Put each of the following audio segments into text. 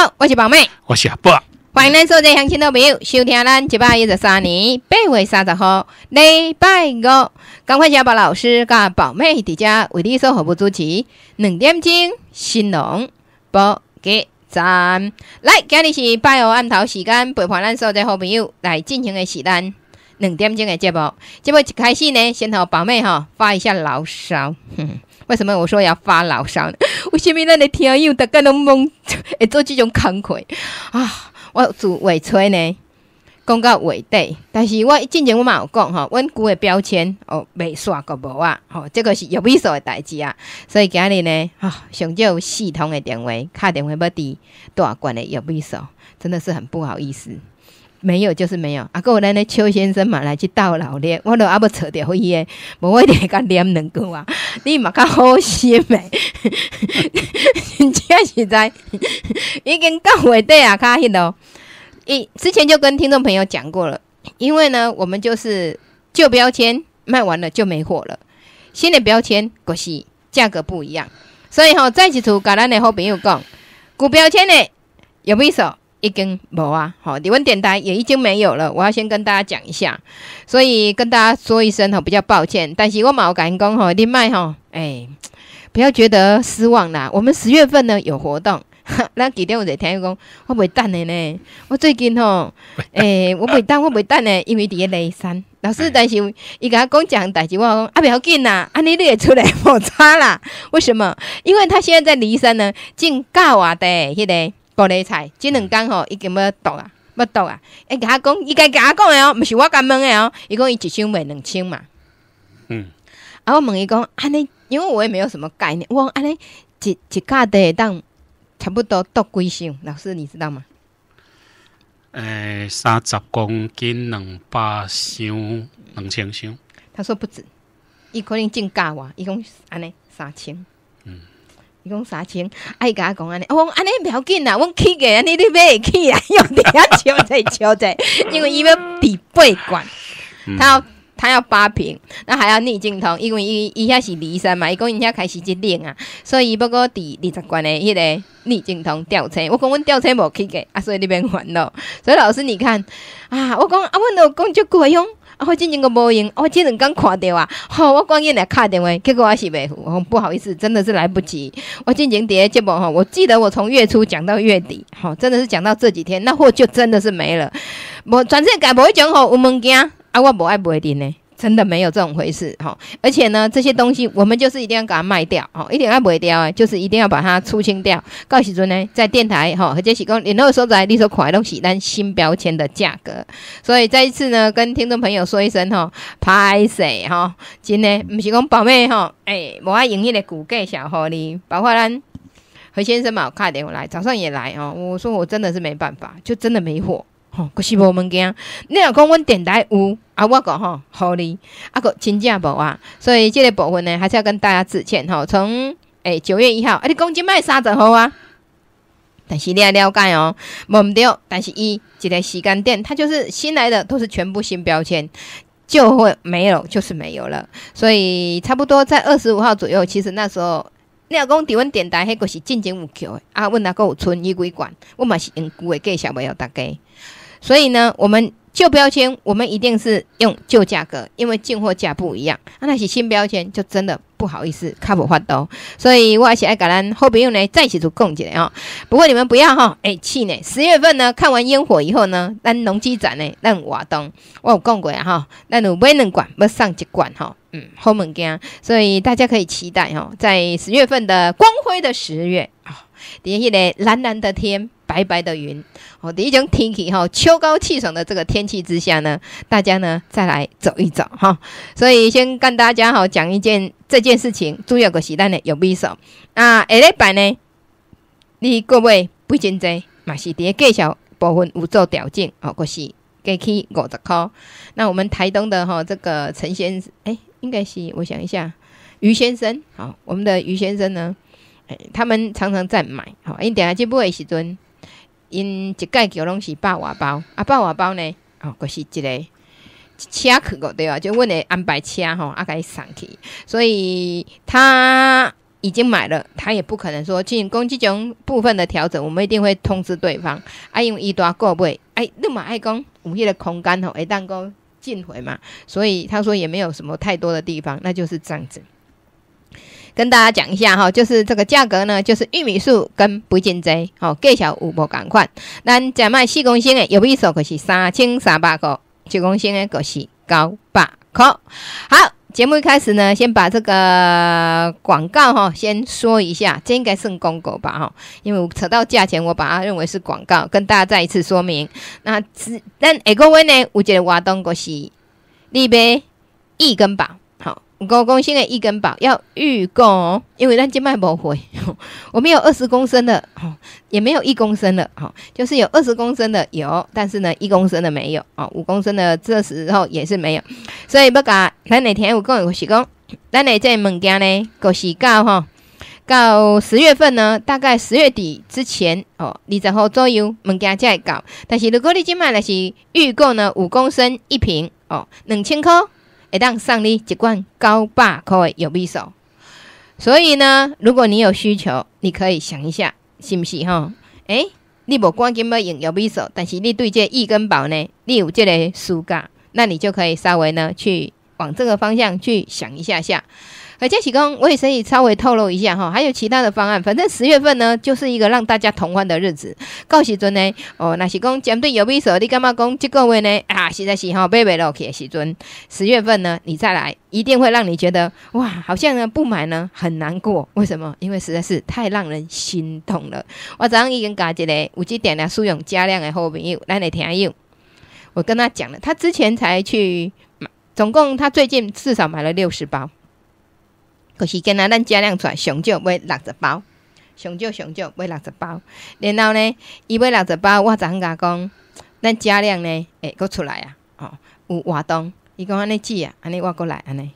好，我是宝妹，我是阿博，欢迎咱所在乡亲的朋友收听咱一百一十三年八月三十号礼拜五，赶快阿博老师加宝妹在家为你做节目主持，两点钟新农博给赞，来，今日是拜五暗头时间，陪伴咱所在好朋友来进行的时段两点钟的节目，节目一开始呢，先和宝妹哈发一下牢骚，哼。为什么我说要发牢骚呢？为什么咱的听友大家都懵？会做这种感慨啊？我主伪吹呢，讲到伪底，但是我之前我嘛有讲吼，阮旧的标签哦没刷个无啊，吼，这个是有必刷的代志啊，所以今日呢，上少有系统的电话，敲电话要滴大罐的有必刷，真的是很不好意思。没有就是没有。啊，哥，我那那邱先生嘛来去到老咧，我都阿要扯掉伊诶，无我得甲念两句啊。你嘛较好心诶，人家实在已经搞韦队啊，较迄的哦。一之前就跟听众朋友讲过了，因为呢，我们就是旧标签卖完了就没货了，新的标签可是价格不一样，所以吼，再一处甲咱的好朋友讲，旧标签呢有没有？已经无啊，好，你们电台也已经没有了，我要先跟大家讲一下，所以跟大家说一声哈，比较抱歉，但是我冇赶讲哈，连麦哈，哎，不要觉得失望啦，我们十月份呢有活动，那几天我在听一公，我袂等的呢，我最近吼，哎，我袂等，我袂等呢，因为在雷山老师，但是伊一个讲讲代志，我讲不要紧呐，安尼你也出来莫差啦，为什么？因为他现在在骊山呢，进教啊的，那个。玻璃菜，即两工吼已经要倒啊，要倒啊！伊甲我讲，伊家甲我讲的哦，毋是我敢问的哦。伊讲伊一箱卖两千嘛，嗯。啊，我问伊讲，安尼，因为我也没有什么概念。我安尼一一家地当差不多倒几箱？老师，你知道吗？诶，三十公斤两百箱，两千箱。他说不止，伊可能进价话，伊讲安尼三千。伊讲三千，爱甲我讲安尼，我讲安尼袂要紧啦，阮去个，你买会去啊？又遐笑在笑在，因为伊要第八关，他要他要八瓶，那还要逆镜头，因为伊伊遐是离山嘛，伊讲伊遐开始一冷啊，所以不过伫二十关的迄个逆镜头吊车，我讲阮吊车无去个，啊，所以你免烦恼。所以老师你看啊，我讲啊，阮老公就过用。啊我进前佫无闲我即两工看着啊吼我赶紧来敲电话结果抑是袂赴吼不好意思真的是来不及我进前伫咧节目吼我记得我从月初讲到月底吼真的是讲到这几天那货就真的是没了无全世界无迄种吼有物件啊我无爱买电诶真的没有这种回事哈，而且呢，这些东西我们就是一定要给它卖掉哈，一点要不会掉哎，就是一定要把它出清掉。告时尊呢，在电台哈，而且是讲，个时候在你说款，都是新标签的价格。所以再一次呢，跟听众朋友说一声哈，拍死哈，真的不是讲宝妹哈，哎，我营业的骨干小狐哩，包括咱何先生嘛，我打电话来，早上也来哦。我说我真的是没办法，就真的没货哈，可是我们件。你若讲问电台有，啊，我讲吼，好的，啊个真正无啊，所以即个部分呢，还是要跟大家致歉吼。从诶九月一号，啊你讲即卖三十号啊，但是你要了解哦，无毋对，但是伊一个时间点，它就是新来的，都是全部新标签，就会没有，就是没有了。所以差不多在二十五号左右，其实那时候，你要讲低温点单，迄个是进前有球诶，啊问他够有存衣柜管，我嘛是用旧的计小朋友大家。所以呢，我们。旧标签我们一定是用旧价格，因为进货价不一样。啊，那些新标签就真的不好意思开 o 发刀。所以我是爱可咱后边用呢，再一出就献的哦。不过你们不要哈，哎气呢。十月份呢，看完烟火以后呢，咱农机展呢，咱瓦东，我有讲过啊哈，咱有买两罐，要上一罐。哈，嗯，后门间。所以大家可以期待哈，在十月份的光辉的十月啊，天气嘞蓝蓝的天。白白的云，好的一种天气哈。秋高气爽的这个天气之下呢，大家呢再来走一走哈。所以先跟大家好讲一件这件事情，主要个时代呢有变少啊。一礼拜呢，你各位不进济，嘛是伫介绍部分有做调整哦，个是加去五十块。那我们台东的哈这个陈先生，哎，应该是我想一下，于先生好，我们的于先生呢，哎，他们常常在买好，因等下进不的时阵，因一盖桥拢是百外包，啊百外包呢，哦，就是一个车去个对啊，就阮会安排车吼，啊伊送去，所以他已经买了，他也不可能说进攻击种部分的调整，我们一定会通知对方。啊，因为伊都要过户，哎，立马爱讲有迄个空间吼，会当糕进回嘛，所以他说也没有什么太多的地方，那就是这样子。跟大家讲一下哈，就是这个价格呢，就是玉米素跟不进贼，好介绍五波款。咱假卖四公斤的玉一素，可是三千三百克，九公斤的可是九百克。好，节目一开始呢，先把这个广告哈先说一下，这应该算公狗吧哈，因为我扯到价钱，我把它认为是广告，跟大家再一次说明。那只但一个月呢，有一个活动，个是二百一根把。五公升的一根包要预购，哦，因为咱今卖不回。我们有二十公升的，吼，也没有一公升的，吼，就是有二十公升的有，但是呢，一公升的没有啊，五公升的这时候也是没有。所以不敢。咱哪天有讲有时公？咱哪件物件呢？够是到哈？到十月份呢，大概十月底之前哦，二十号左右物件会到。但是如果你今买的是预购呢，五公升一瓶哦，两千块。会当送你一罐高霸口味有米素。所以呢，如果你有需求，你可以想一下，是不是哈？诶，你无赶紧要用有米素，但是你对这一根宝呢，你有这个苏嘎，那你就可以稍微呢，去往这个方向去想一下下。而且启功，我也可以稍微透露一下哈，还有其他的方案。反正十月份呢，就是一个让大家同欢的日子。到时阵呢，哦，那是讲针对有币手你干嘛讲这个位呢啊，实在是哈，拜下去的时阵，十月份呢，你再来，一定会让你觉得哇，好像呢不买呢很难过。为什么？因为实在是太让人心痛了。我早上已经嘎一个有接点了苏勇加量的好朋友，来听下我跟他讲了，他之前才去买，总共他最近至少买了六十包。可是，今仔咱嘉量出上少买六十包，上少上少买六十包。然后呢，伊买六十包，我昏甲讲，咱嘉量呢，哎，佫出来啊，哦，有活动。你公安尼记啊，安尼挖过来阿内，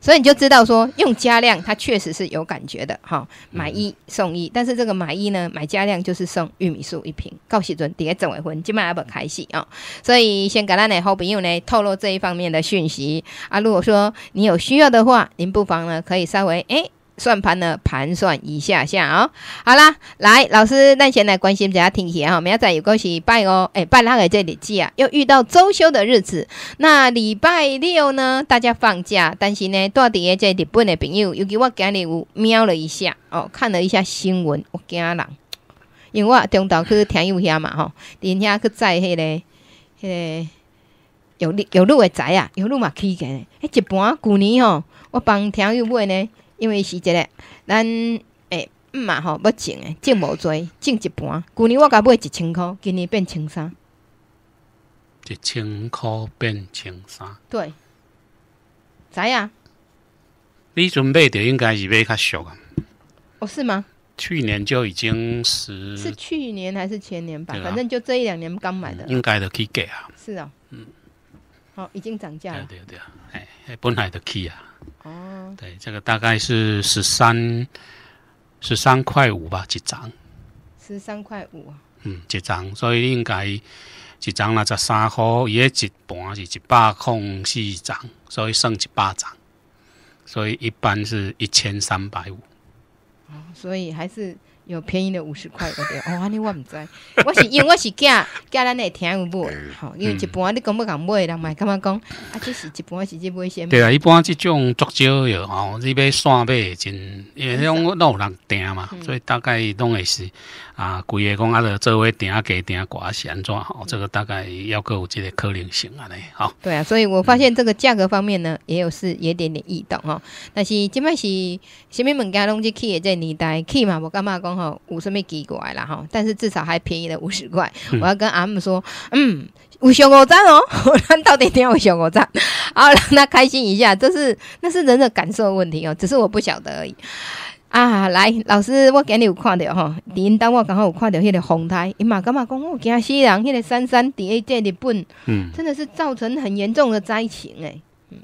所以你就知道说用加量，它确实是有感觉的哈。买一送一，但是这个买一呢，买加量就是送玉米素一瓶。告喜准底下整未婚，今晚要不开戏啊，所以先跟咱的好朋友呢透露这一方面的讯息啊。如果说你有需要的话，您不妨呢可以稍微哎。算盘呢，盘算一下下哦。好啦，来老师，那先来关心一下天气哈。明仔有个是拜哦，哎，拜六在这里记啊。又遇到周休的日子，那礼拜六呢，大家放假。但是呢，到底这日本的朋友尤其我今日有瞄了一下哦，看了一下新闻，我惊人，因为我中岛去听友遐嘛伫人遐去载迄、个迄个有路有路的仔啊，有路嘛起的。哎，一般旧年吼，我帮听友买呢。因为是这个，咱诶，毋嘛吼，要种的种无多，种一半。去年我甲买一千箍，今年变千三，一千箍变千三。对，知影。你准备的应该是买较俗啊？哦，是吗？去年就已经十，是去年还是前年吧？反正就这一两年刚买的，应该都可以给啊。是啊，嗯，好，已经涨价了。对啊，对啊，哎，本来着去啊。哦，对，这个大概是十三，十三块五吧，几张？十三块五啊。嗯，几张？所以应该一张那十三块，也一般是一百空四张，所以剩一百张，所以一般是一千三百五。哦，所以还是。有便宜了五十块，对哦，安尼我毋知，我是因我是假假咱会听有买，好，因为一般你讲要讲买，人会感觉讲？啊，即是一般是这买先。对啊，一般即种足少有，哦，你买线买真，因为迄种有人订嘛，所以大概拢会是。啊，贵的讲啊，的这位店给店挂安怎好？这个大概要各有这个可能性啊嘞，哈。对啊，所以我发现这个价格方面呢，也有是有点点异动哦。但是今摆是虾米物件拢去也在年代去嘛，我干嘛讲吼有虾米奇怪啦哈？但是至少还便宜了五十块，我要跟阿姆说，嗯，有小狗赞哦，我到底点为小狗赞？好，让他开心一下，这是那是人的感受问题哦，只是我不晓得而已。啊，来老师，我今日有看到伫因兜我刚好有看到迄个风台，伊嘛感觉讲我惊死人？迄个山山伫下这日本，嗯，真的是造成很严重的灾情诶。嗯，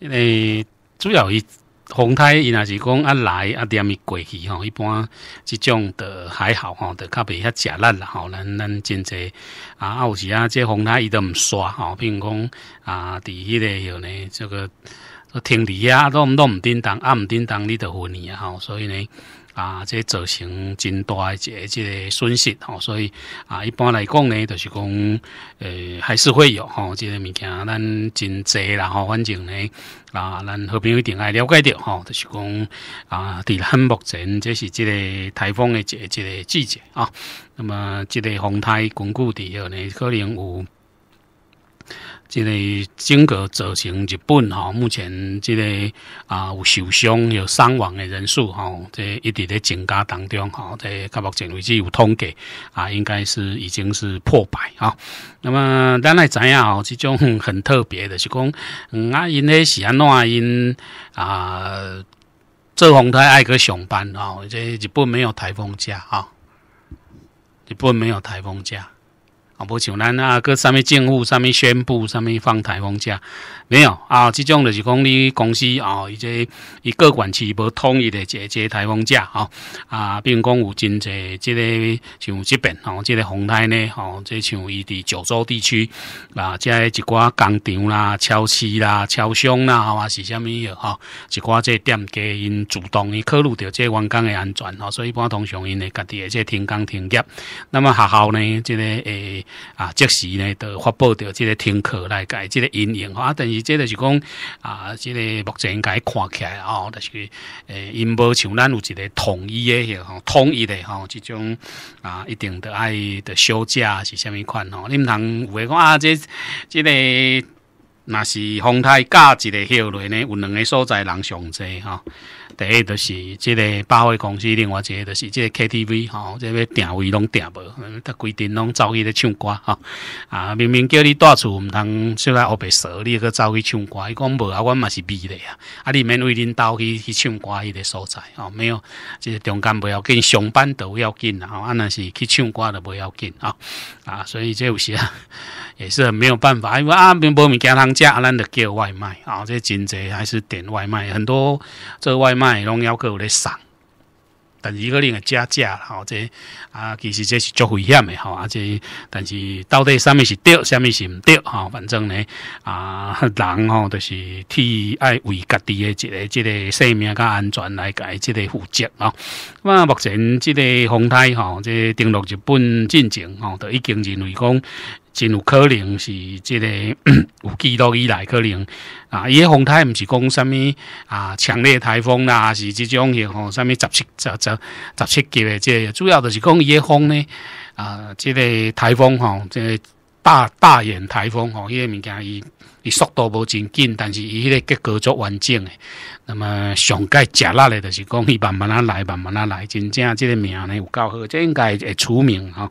因为主要伊风台伊若是讲啊来啊点咪过去吼，一般即种的还好吼，的，较袂遐食烂啦吼，咱咱真济啊有时啊这风台伊都毋刷吼，比如讲啊迄、一个有呢这个。停理呀，都拢都毋叮当，啊毋叮当，你著昏去啊！吼，所以呢，啊，这造成真大诶一即一损失哦。所以啊，一般来讲呢，就是讲，呃，还是会有吼，这个物件咱真济啦吼。反正呢，啊，咱和平一定爱了解着吼，就是讲啊，伫咱目前这是即个台风诶一个一个季节啊。那么即个风台巩固的呢，可能有。即个整个造成日本吼，目前即个啊有受伤有伤亡的人数吼，即一直咧增加当中吼，即开目前为止有统计啊，应该是已经是破百啊。那么咱来知影哦，这种很特别的，是讲嗯啊，因那是安怎因啊，做鸿泰爱去上班吼，即日本没有台风假啊，日本没有台风假。啊！不像咱啊，搁上面政务、上面宣布、上面放台风假。没有啊，这种就是讲你公司哦，以及伊各管区无统一的这这台风假哦啊，并讲有真侪即个像这边哦，即个洪台呢哦，即像伊伫九州地区啊，即一寡工厂啦、超市啦、超商啦，还是虾米的哈，一寡即店家因主动伊考虑到即个员工的安全哦，所以一般通常因咧家己而个停工停业。那么学校呢，即个诶啊，即时呢，都发布到即个停课来改即个阴影啊，等于。即就是讲啊，即个目前该看起来哦，但是诶，因无像咱有一个统一的吼，统一的吼，这种啊，一定着爱的休假是虾米款哦？恁有诶讲啊，这即个。那是风台价一个后类呢，有两个所在人上济哈。第一就是这个百货公司，另外一个就是这个 KTV 哈，这个定位拢定无，他规定拢走去咧唱歌哈啊，明明叫你住厝唔通出来后白蛇，你去走去唱歌，伊讲无啊，我嘛是闭的啊。啊，你免为恁兜去去唱歌，迄个所在哦，没有，这个中间部要紧，上班都要紧啊，那是去唱歌都不要紧啊啊，所以这有时。啊。也是很没有办法，因为啊，平白咪加汤加，咱得叫外卖啊，这真朝还是点外卖，很多做外卖拢要给我来送，但一个人的个加价，好这啊，其实这是足危险的，好啊，这但是到底什么是对，什么是唔对，哈，反正呢啊，人吼都是替爱为家己的一个即个生命噶安全来解即个负责啊。那目前即个风台吼，这登录日本进程，吼，都已经认为讲。真有可能是即个 有记录以来可能啊！伊个风台毋是讲啥物啊？强烈台风啦，是即种吼，啥物十七、十、十、十七级的，即主要就是讲伊个风呢啊！即个台风吼，即个大大型台风吼，迄个物件伊伊速度无真紧，但是伊迄个结构足完整。那么上届食辣的，就是讲，伊慢慢啊来，慢慢啊来，真正这个名呢有够好，这应该会出名哈。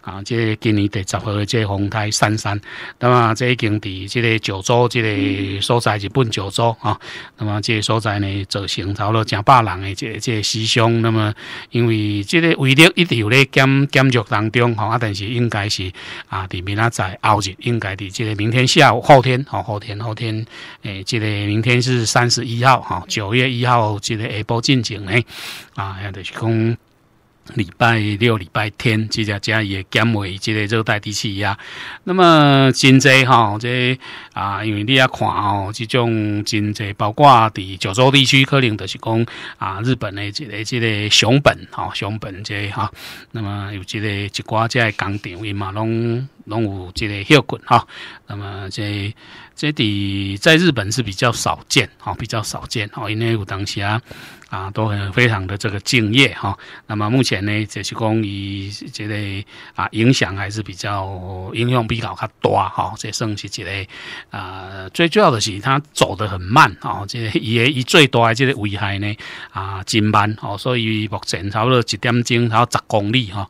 啊，这今年第十号，这红台三三，那么这已经伫这个九州这个所在日本九州啊。那么这个所在呢，走行走了成百人，这这师兄。那么因为这个威力一直有在减减弱当中哈，但是应该是啊，伫明仔载后日，应该伫即个明天下午、后天，后天、后天，诶，这个明天是三十一号哈。九月一号，即个下波进行诶，啊，就是讲礼拜六、礼拜天，即只只也减为即个热带地气压。那么真济哈，即啊，因为你也看哦，即种真济，包括伫九州地区，可能就是讲啊，日本的即个即个熊本哈，熊本即哈，那么有即个一寡个工厂因嘛，拢拢有即个休困哈，那么在。这底在日本是比较少见，哈，比较少见，哈，因为股当下。啊，都很非常的这个敬业哈。那么目前呢，就是讲伊这个啊，影响还是比较应用比较较大哈。这算是一个啊，最主要的是它走得很慢啊。这也伊最大的这个危害呢啊，真慢哦。所以目前差不多一点钟，差不十公里哈，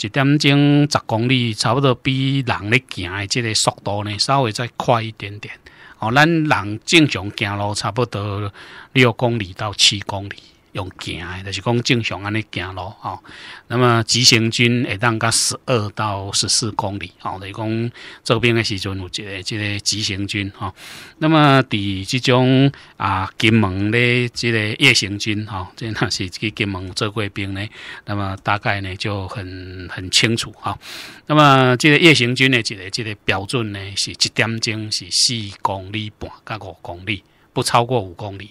一点钟十公里，差不多比人咧行的这个速度呢，稍微再快一点点。哦，咱人正常行路差不多六公里到七公里。用行，就是讲正常安尼行路吼。那么急行军会当加十二到十四公里，哦，就是讲这边诶时阵有一个即个急行军吼。那么伫这种啊，金门咧即个夜行军吼，这那是去金门做过兵咧。那么大概呢就很很清楚哈。那么即个夜行军的即个即个标准呢是一点钟是四公里半加五公里，不超过五公里。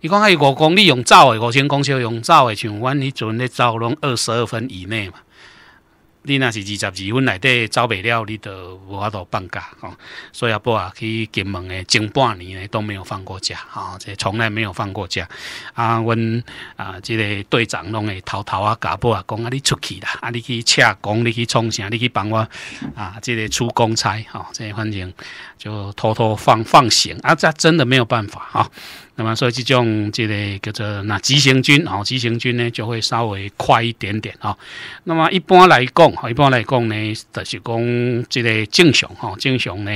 伊讲哎，五公里用走诶，五千公尺用走诶，像阮迄阵咧走拢二十二分以内嘛。你若是二十二分内底走袂了，你都无法度放假吼。所以阿波啊去金门诶，前半年咧都没有放过假，吼，这从来没有放过假。啊，阮啊，即个队长拢会偷偷啊，甲波啊讲啊，你出去啦，啊，你去车工，你去创啥，你去帮我啊，即个出公差，吼，即反正就偷偷放放行啊，这真的没有办法哦那么所以这种这个叫做那急行军哦，急行军呢就会稍微快一点点哦。那么一般来讲，一般来讲呢，就是讲这个正常哈，正常呢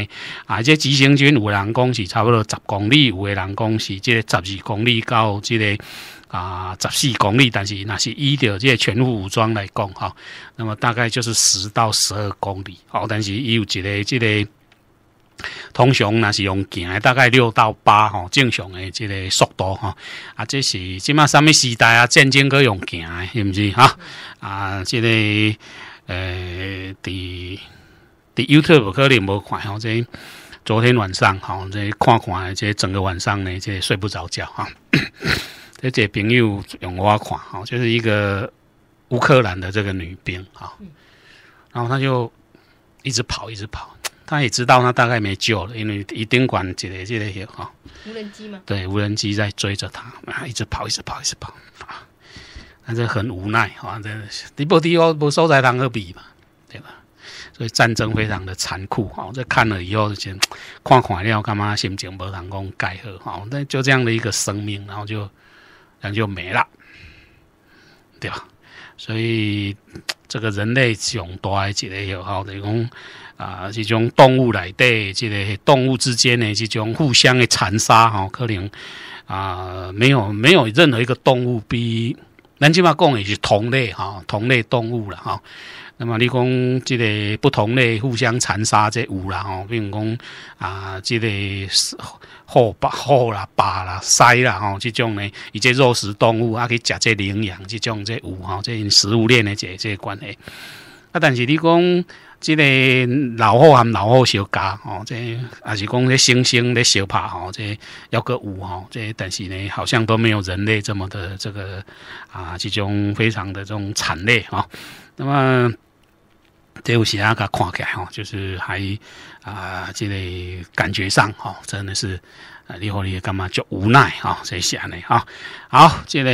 啊，这急行军有的人讲是差不多十公里，有的人讲是个十二公里到这个啊十四公里。但是那是依照个全副武装来讲哈，那么大概就是十到十二公里哦。但是也有一个这个。通常那是用行的，大概六到八吼正常诶，这个速度哈啊，这是即嘛什么时代啊？战争搁用行诶，是不是哈？啊，这个诶，伫伫 YouTube 可能无看吼，即昨天晚上吼，即看看即整个晚上呢，即睡不着觉哈。而 且朋友用我看吼，就是一个乌克兰的这个女兵啊，然后她就一直跑，一直跑。他也知道，他大概没救了，因为一定管接接那些哈。无人机嘛，对，无人机在追着他，一直跑，一直跑，一直跑啊！但是很无奈啊，这敌不敌哦，不收在当个比嘛，对吧？所以战争非常的残酷哈、啊！这看了以后，就先看看了，干嘛心情不能够改好？那就这样的一个生命，然后就然后就没了，对吧？所以这个人类想多一些那些哈，等于讲。啊，这种动物来的，这个动物之间的这种互相的残杀哈，可能啊，没有没有任何一个动物比，咱起码讲也是同类哈，同类动物了哈。那么你讲这个不同类互相残杀这五啦，比如讲啊，这个虎吧、虎啦、豹啦、狮啦哈，这种呢，一些肉食动物啊可以吃这羚羊，这种这五哈，这食物链的这这关系。啊，但是你讲。即个老虎含老虎相加哦，即也是讲咧猩猩咧相拍吼，即要个有吼，即但是呢，好像都没有人类这么的这个啊，这种非常的这种惨烈啊。那么这有时啊，克看来吼，就是还啊，即个感觉上吼，真的是啊，你好，你干嘛就无奈啊，这些呢，啊。好，即个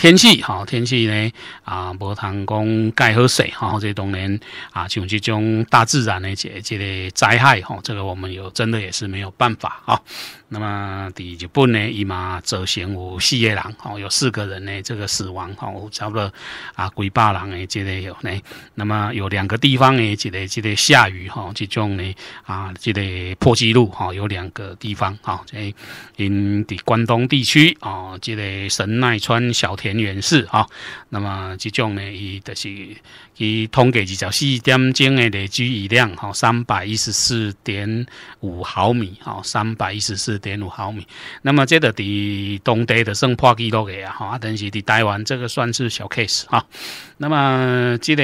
天气，好天气呢，啊，无通讲该喝水，哈，即个当然，啊，像即种大自然的这这个灾害，哈，这个我们有真的也是没有办法，哈。那么第一日本呢，伊嘛则成有四个人，哦，有四个人呢这个死亡，哦，差不多啊，几百人诶，即个有呢。那么有两个地方呢，即个即个下雨，哈，即种呢，啊，即个破纪录，哈，有两个地方，哈，这因的关东地区，哦，即个。神奈川小田园市啊，那么这种呢，伊就是伊通过一条四点钟的累积雨量，好三百一十四点五毫米，好三百一十四点五毫米。那么这个在东边的圣破基录的啊，啊，但是在台湾这个算是小 case 啊。那么这个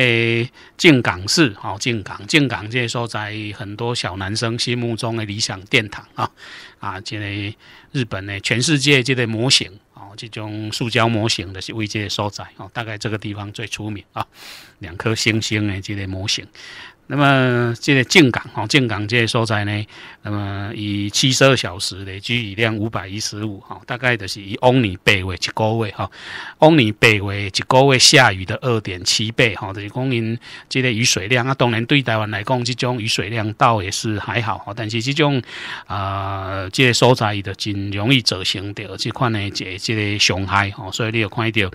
靖港市，好靖港，靖港，这时候在很多小男生心目中的理想殿堂啊啊，这个日本的全世界这个模型。这种塑胶模型的是位置所在哦，大概这个地方最出名啊，两颗星星的这个模型。那么这个靖港哈，靖港这些所在呢，那么以七十二小时的降雨量五百一十五哈，大概就是以翁里北月一个位哈，翁里北月一个位下雨的二点七倍哈，就是讲因这个雨水量啊，当然对台湾来讲，这种雨水量倒也是还好哈，但是这种啊，这些所在就真容易造成的这款呢，这这个伤害哈，所以你有看到。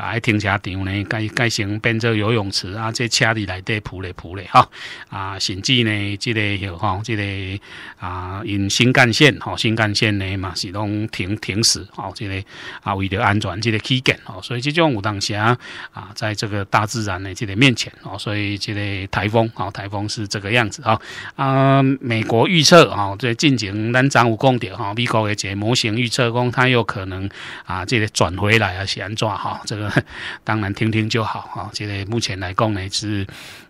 啊！停车场呢，改改成变做游泳池啊，这车里来底铺咧铺咧哈啊，甚至呢，这个吼，这个啊，因新干线吼，新干线呢嘛是拢停停驶吼，这个啊，为了安全，这个起见吼，所以这种有当时啊，啊，在这个大自然的这个面前哦，所以这个台风啊，台风是这个样子啊啊。美国预测啊，在进行咱场有讲着哈，美国的一个模型预测讲，它有可能啊，这个转回来啊，是安怎哈，这个。当然，听听就好哈。这个目前来讲呢，是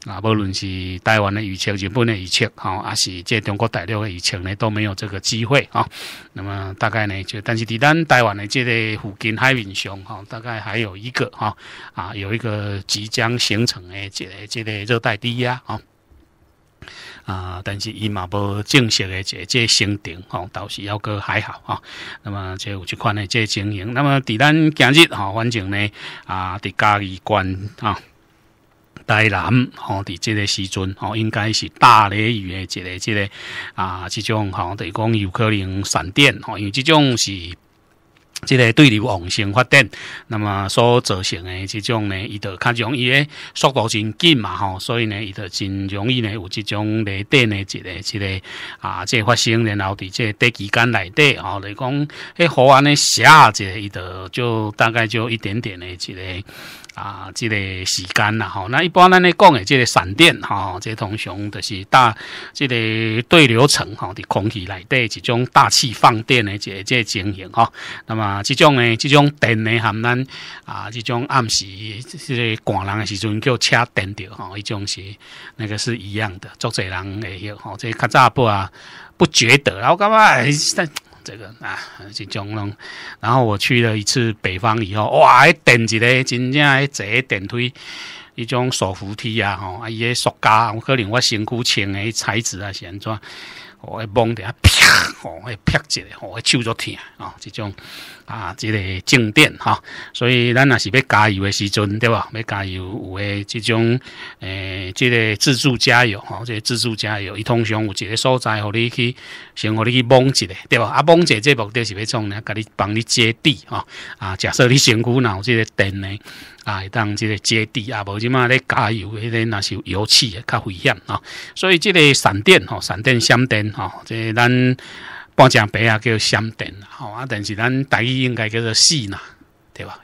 啊，不论是台湾的预测、日本的预测，哈，还是这中国大陆的预测呢，都没有这个机会啊。那么大概呢，就但是伫咱台湾的这个附近海面上，哈，大概还有一个哈啊，有一个即将形成的这个这个热带低压啊。啊，但是伊嘛无正式诶，即即升程吼，倒是要阁还好哈。那么即有一款诶，即经营。那么伫咱今日吼，反正咧啊，伫嘉义关啊，台南吼，伫即个时阵吼，应该是大雷雨诶，一个即个啊，即种吼，等于讲有可能闪电吼，因为即种是。即个对流旺盛发展，那么所造成的即种呢，伊就较容易诶速度真紧嘛吼，所以呢，伊就真容易呢有即种雷电呢，即个即个啊，即发生然后伫即短期间内底吼，来讲迄火安咧下者，伊就就大概就一点点的即个。啊，这个时间啦，吼，那一般咱咧讲诶，这个闪电，即这通常就是大，这个对流层吼，伫空气内底一种大气放电诶，这这情形吼。那么这种诶，这种电呢，含咱啊，这种暗时，这个寒人诶时阵叫车电着，吼，一种是那个是一样的。做侪人会晓，吼，这个早咋不啊，不觉得，然后感觉哎。这个啊，这种，然后我去了一次北方以后，哇，电一个真正坐电梯，一种手扶梯啊，吼，啊，伊个塑胶，可能我身躯穿的材质啊，安怎？吼、会碰一啊啪！吼、会劈一下，吼、会手着疼啊，即种啊，这个静电哈，所以咱若是要加油的时阵，对吧？要加油有诶，即种诶，这个自助加油吼，即个自助加油，伊通常有一个所在，互你去先互你去碰一下，对吧？啊，碰一下这目的是要创呢，甲你帮你接地啊啊，假设你躯若脑即个电呢。啊，当即个接地啊，无即嘛咧加油，迄个若是油气较危险吼。所以即个闪电吼，闪电闪电吼，即个咱半张白啊叫闪电吼啊，但是咱大意应该叫做死呐。对吧？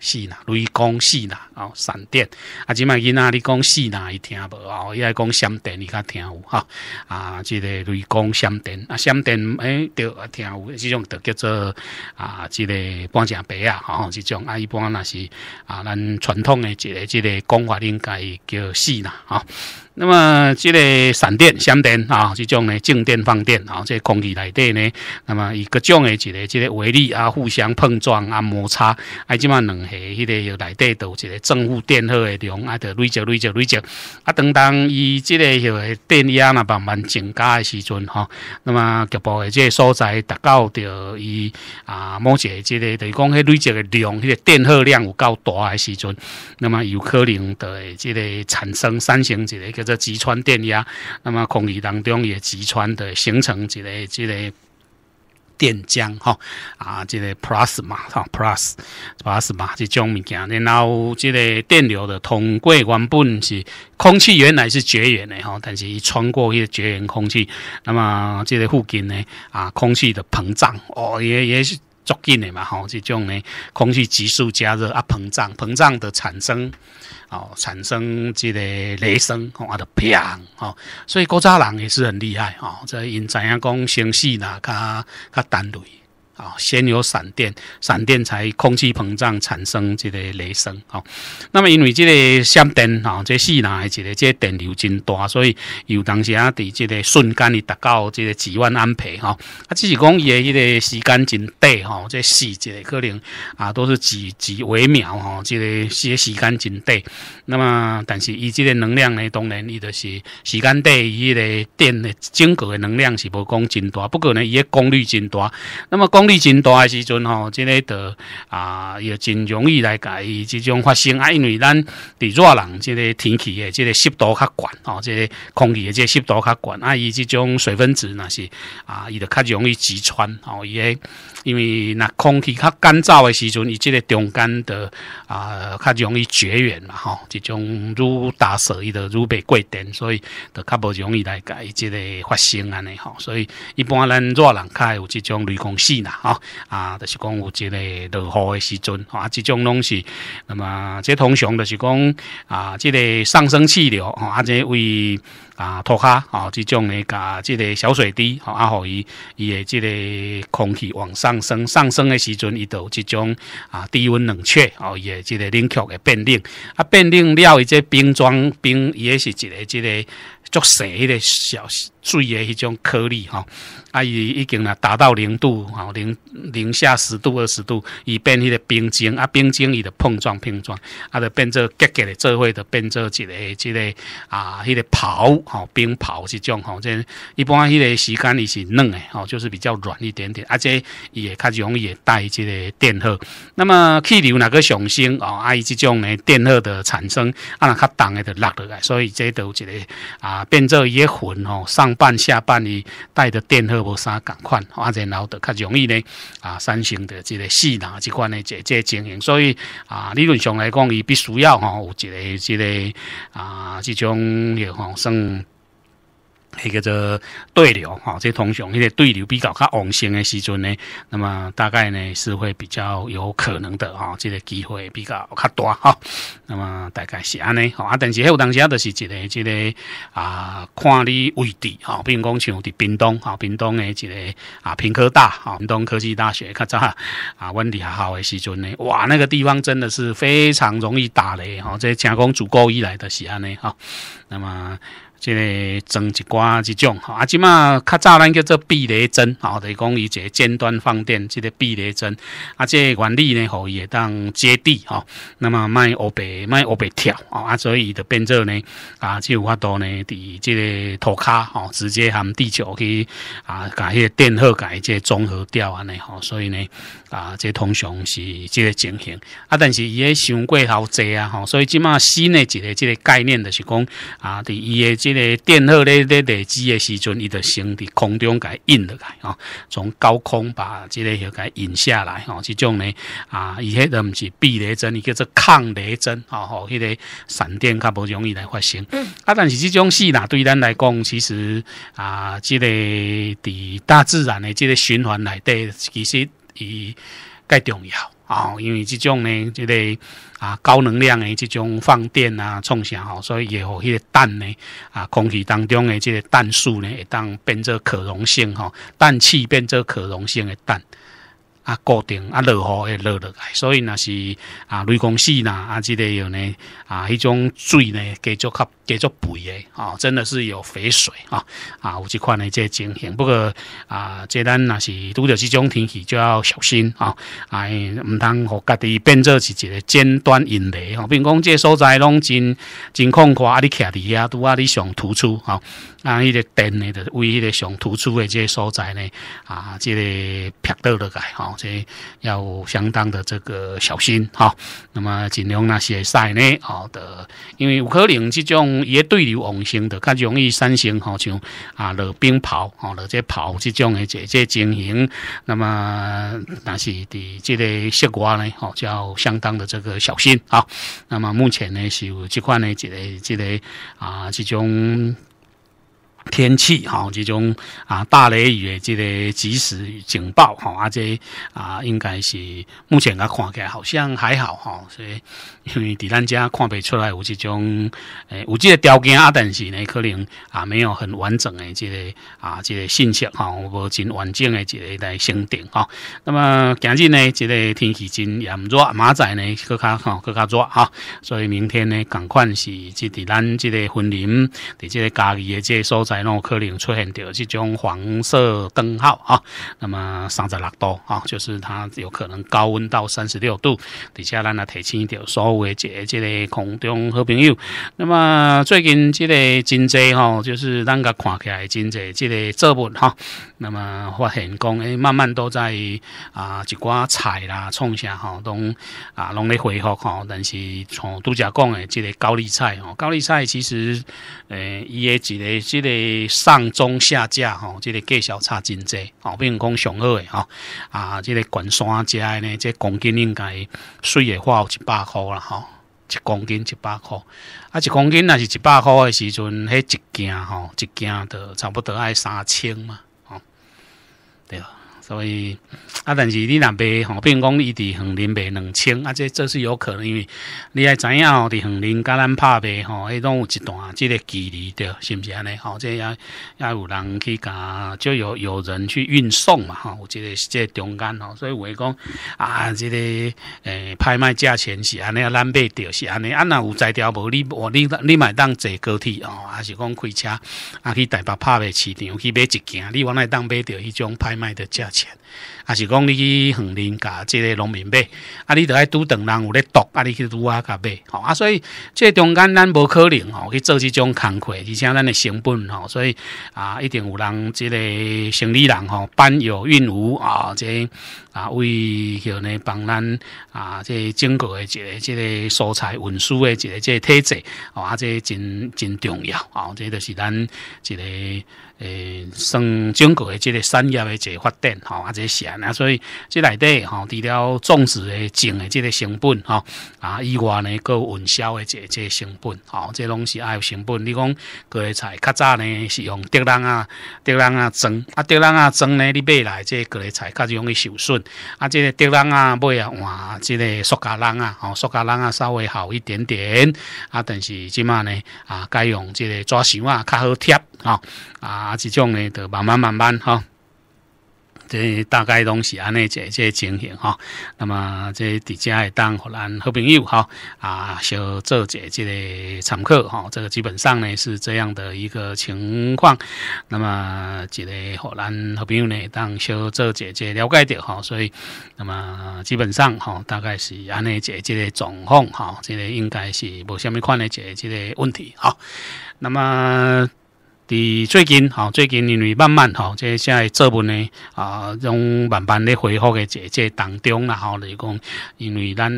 雷公是呐，哦，闪电啊！即卖囡仔你讲是呐，伊听无哦，伊爱讲闪电，伊较听有哈？啊，即个雷公闪电啊，闪电着、对，听有，即种着叫做啊，即个半成白啊，吼，即种啊一般若是啊，咱传统诶，即个即个讲法应该叫是呐，吼。那么，即个闪电、闪电啊，这种呢静电放电啊，个空气内底呢，那么以各种的一个即个为例啊，互相碰撞啊，摩擦啊，即嘛两下迄个内底都一个正负电荷的量啊，得累积、累积、累积啊，等当伊即个许电压呢慢慢增加的时阵哈，那么局部的这所在达到到伊啊某些即个等于讲迄累积的量，迄个电荷量有较大诶时阵，那么有可能的即个产生三生一个。这击穿电压，那么空气当中也击穿的，形成一个、这个电浆哈啊，这个 plus 嘛，哈 plus plus 嘛，这种物件。然后这个电流的通过，原本是空气原来是绝缘的哈，但是一穿过一个绝缘空气，那么这个附近呢啊，空气的膨胀哦，也也是。足紧的嘛，吼，这种呢，空气急速加热啊，膨胀，膨胀的产生，哦，产生这个雷声，吼，啊，得响，吼，所以古早人也是很厉害，吼，这因怎样讲，先细啦，较较单雷。啊，先有闪电，闪电才空气膨胀产生这个雷声。啊。那么因为这个闪电，哈，这细来一个，这电流真大，所以有当时啊，的这个瞬间里达到这个几万安培，哈。啊，只是讲伊的迄个时间真短，哈，这细，节个可能啊都是几几微秒，哈，这个些时间真短。那么但是伊这个能量呢，当然伊就是时间短，伊的电的整个的能量是不讲真大，不过呢，伊的功率真大。那么功力真大诶时阵吼，即个的啊，也真容易来改伊这种发生啊。因为咱伫热人即个天气诶，即个湿度较悬吼，即空气诶即湿度较悬啊，伊这种水分子那是啊，伊就较容易击穿吼。伊诶，因为那空气较干燥诶时阵，伊即个中间的啊较容易绝缘嘛吼，即种愈打湿伊的愈袂过电，所以就较无容易来改即个发生安尼吼。所以一般咱热人开有即种雷公线呐。好啊，就是讲有一个落雨的时阵，啊，这种拢是，那么这通常就是讲啊，这个上升气流，吼啊，这为啊拖下，啊，这种的噶这个小水滴，吼啊，好，伊的这个空气往上升，上升的时阵，伊就这种啊低温冷却，哦，的这个冷却的变冷，啊，变冷了，伊这冰装冰，伊也是一个这个作迄的小水诶迄种颗粒哈，啊伊已经啊达到零度哈，零零下十度、二十度，伊变迄个冰晶啊，冰晶伊的碰撞、碰撞，啊，就变做结结的，最后就变做一个、一个啊，迄个泡哈，冰泡即种吼，即一般迄个时间伊是嫩诶，吼，就是比较软一点点，啊，且也较容易带即个电荷。那么气流若个上升哦，啊伊这种诶电荷的产生，啊，较重诶就落落来，所以即都一个啊，变做越粉吼上。半下半里带的电荷无啥共款，啊，然后得较容易呢啊，三型的即个四拿即款呢，这这经营，所以啊，理论上来讲，伊必须要哈有一个即个啊，即种也仿生，迄个做对流哈，即通常迄个对流比较较旺盛的时阵呢，那么大概呢是会比较有可能的吼，即个机会比较较大哈。那么大概是安尼吼，啊，但是迄有当时啊，就是一个、一个啊，看你位置吼，比如讲像伫屏东吼，屏东诶一个啊，屏科大吼，屏东科技大学，较早啊，阮伫还好诶时阵呢，哇，那个地方真的是非常容易打雷吼，这加工主攻以来都是安尼吼。那么即装一挂即种吼，啊，即嘛较早咱叫做避雷针吼，就是讲伊个尖端放电即个避雷针，啊，即原理呢吼也当接地吼，那么卖欧白。卖欧白跳啊，所以就变做呢啊，只有法度呢，伫即个涂骹吼，直接含地球去啊，甲迄个电荷改即个综合调安尼吼，所以呢啊，即通常是即个情形啊，但是伊个伤过好济啊吼，所以即马新的一个即个概念就是讲啊，伫伊个即个电荷咧咧累积的时阵，伊就先伫空中伊引落来吼，从高空把即个许伊引下来吼，即种呢啊，伊迄个毋是避雷针，伊叫做抗雷针。啊，吼，迄个闪电较无容易来发生。嗯。啊，但是即种事啦，对咱来讲，其实啊，即个伫大自然的即个循环内底，其实伊介重要啊，因为这种呢，这个啊高能量的这种放电啊，创啥吼，所以也吼迄个氮呢啊，空气当中的这个氮素呢，会当变作可溶性吼，氮气变作可溶性的氮。啊，固定啊，落雨会落落来，所以那是啊，雷公线呐啊即个样呢啊，迄种水呢，继续较继续肥诶啊，真的是有肥水啊啊，有即款诶即个情形。不过啊，即咱若是拄着即种天气，就要小心啊啊，毋通互家己变做是一个尖端引雷吼。比如讲，即个所在拢真真空化，啊，你徛伫遐拄啊，你上突出吼，啊，伊个电呢的，为迄个上突出的即个所在呢啊，即个劈倒落来吼。所以要相当的这个小心哈，那么尽量那些晒呢，好的，因为有可能这种一对流旺盛的，较容易产生，好像啊落冰雹，哦，落这跑这种的这些情形。那么，但是伫这个西瓜呢，哦，就要相当的这个小心啊。那么目前呢，是有这款呢，一个、一个啊，这种。天气哈，这种啊大雷雨的这个及时警报哈，啊这啊应该是目前啊看起来好像还好哈，所以因为在咱家看不出来有这种诶有这个条件啊，但是呢可能啊没有很完整的这个啊这个信息哈，无真完整的这个来认定哈。那么今日呢，这个天气真炎热，马仔呢搁较哈搁较热哈，所以明天呢，赶款是即伫咱这个森林，伫这个家己的这个所在。然后可能出现着这种黄色灯号啊，那么三十六度啊，就是它有可能高温到三十六度。底下咱来提醒一条，所有这这个空中好朋友。那么最近这个真济吼，就是咱个看起来真济这个作物哈。那么发现讲诶，慢慢都在啊一寡菜啦，创啥哈，都啊拢咧恢复哈。但是从度假讲诶，这个高丽菜哦，高丽菜其实诶伊诶一个这个。上中下价吼，这个价差差真济吼，比如讲上好的啊，啊，这个悬山遮诶呢，这公斤应该税的话一百块了哈，一公斤一百箍啊，一公斤若是一百箍诶时阵，迄一件吼，一件都差不多爱三千嘛，哦，对吧？所以啊，但是你若卖吼，比如讲你伫横林卖两千，啊，这这是有可能。因为你爱知影吼？在横林甲咱拍卖吼，迄拢有一段即个距离着，是毋是安尼？吼，这也也有人去甲，就有有人去运送嘛？吼，有即个即、这中间哦。所以会讲啊，这个诶拍卖价钱是安尼啊，咱北着是安尼。啊，若有在调无？你我你你买当坐高铁哦，还是讲开车？啊，去台北拍卖市场去买一件，你原来当买着迄种拍卖的价。钱。还是讲你去横林甲即个农民买，啊，你著爱拄等人有咧毒，啊，你去拄啊甲买，吼啊，所以即个中间咱无可能吼去做即种工课，而且咱的成本吼，所以啊，一定有人即个生理人吼，搬有运无啊，这啊为叫呢帮咱啊，即、这整个的一个即个蔬菜运输的一个即个体制，啊，即、这真真重要，啊，这著是咱一个诶算整个的即个产业的个发展，吼，啊这。啊，所以这内底吼，除了种植的种的这个成本吼啊以外呢，个运销的这这成本，吼，这东西爱有成本。你讲个菜较早呢是用竹篮啊、竹篮啊装，啊竹篮啊装呢，你买来这个菜较容易受损。啊，这个竹篮啊、买啊、换这个塑胶篮啊、哦塑胶篮啊稍微好一点点。啊，但是即码呢啊，该用这个纸箱啊较好贴啊啊，这种呢就慢慢慢慢哈。这大概拢是安尼一即情形吼，那么这伫家会当和咱好朋友吼啊，小做一即个参客吼，这个基本上呢是这样的一个情况。那么即个和咱好朋友呢，当小做姐姐了解着吼，所以那么基本上吼，大概是安尼即即个状况吼，即个应该是无虾米款的即即个问题吼。那么伫最近，吼最近因为慢慢，吼即现在作物呢，啊，用慢慢咧恢复嘅即即当中啦，吼嚟讲，因为咱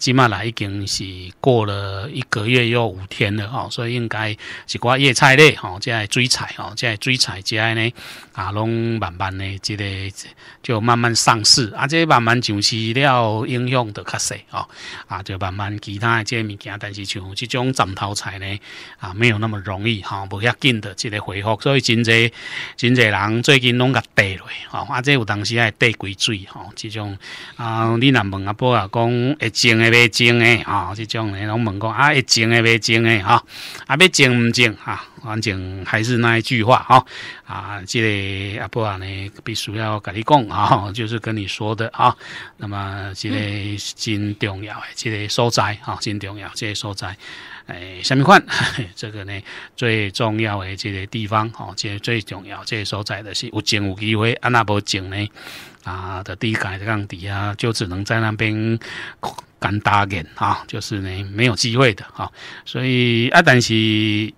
今日嘛啦，已经是过了一个月又五天了，吼，所以应该是瓜叶菜咧，吼，即系水菜，吼，即系水菜，即安尼。啊，拢慢慢诶，这个就慢慢上市，啊，这慢慢上市了，影响就较小哦。啊，就慢慢其他的这物件，但是像即种斩头菜呢，啊，没有那么容易哈，无遐紧的即个回复，所以真侪真侪人最近拢甲跌落，吼，啊，这有当时爱跌几最吼，即种啊，你若问阿啊，讲会种诶未种诶，吼，即种诶拢问讲啊，会种诶未种诶，吼，啊，要种毋种哈？反正还是那一句话哈啊，这个阿伯呢必须要跟你讲啊，就是跟你说的啊。那么这个真重要的这个所在啊，真重要这个所在，哎，下面款？这个呢最重要的这个地方哦，这最重要这个所在的是有景有机会，安那不景呢啊的地界的杠底啊，就只能在那边干打眼啊，就是呢没有机会的哈。所以啊，但是。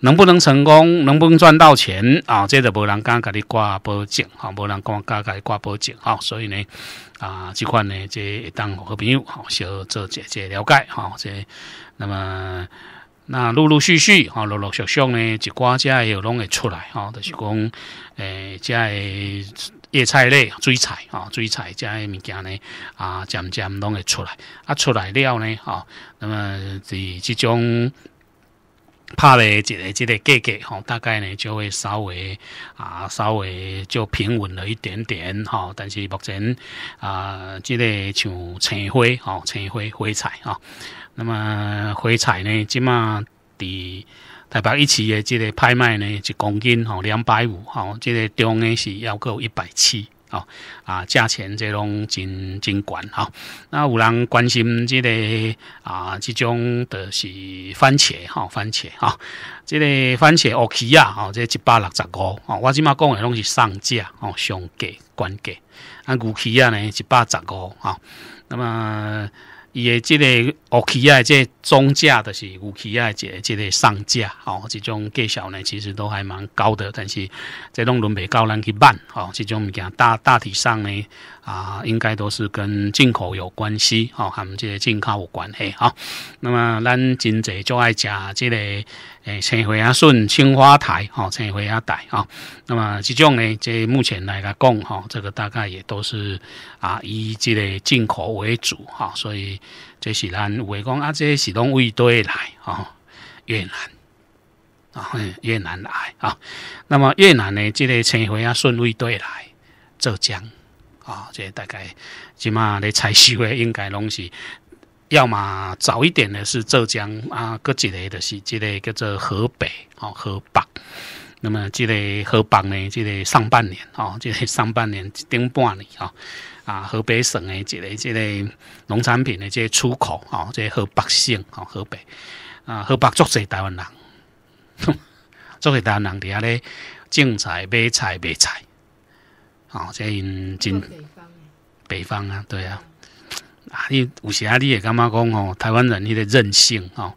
能不能成功，能不能赚到钱啊？这个无人敢甲给你挂保证，哈，无人敢敢给你挂保证，哈。所以呢，啊，这款呢，这当好好朋友好，小要做姐姐了解，哈，这那么那陆陆续续，哈，陆陆续续呢，一寡也有拢会出来，哈，就是讲，诶，个野菜类、水菜，哈，水菜加个物件呢，啊，渐渐拢会出来，啊，出来了呢，哈，那么这这种。拍咧一个这个价格吼，大概呢就会稍微啊稍微就平稳了一点点吼，但是目前啊，即个像青灰吼青灰灰彩啊，那么灰彩呢即马伫台北一期的即个拍卖呢，一公斤吼两百五吼，即个中呢是要够一百七。哦，啊，价钱这种真真管哈，那有人关心这个啊，这种的是番茄哈，番茄哈，这个番茄奥奇亚哈，这一百六十五哦，我今嘛讲的拢是上价哦，上价关价，啊，古奇亚呢一百十五啊，那么。伊诶即个学起啊，即中价就是有起啊，即即个上价哦，即种计巧呢，其实都还蛮高的，但是这拢轮袂到咱去办哦，即种物件大大体上呢啊，应该都是跟进口有关系吼，含即个进口有关系吼。那么咱真济就爱食即个。诶，青花啊顺青花台哈，青花啊台啊，那么这种呢，这目前来讲吼，哈，这个大概也都是啊以这个进口为主哈，所以这是咱外讲啊，这些是拢位堆来吼，越南啊，越南来啊，那么越南呢，这个青花啊顺位堆来浙江啊，这大概起码的采收的应该拢是。要么早一点的是浙江啊，搁一类的是，一类叫做河北哦，河北。那么这类河北呢，这类上半年哦，这类上半年顶半年啊啊，河北省的这类这类农产品的这些出口哦，这些河北省哦，河北啊，河北作者台湾人，做 些台湾人底下咧，种菜买菜卖菜，哦，在京北方啊，对啊。啊！你有时啊，你也感觉讲哦？台湾人迄个任性哦，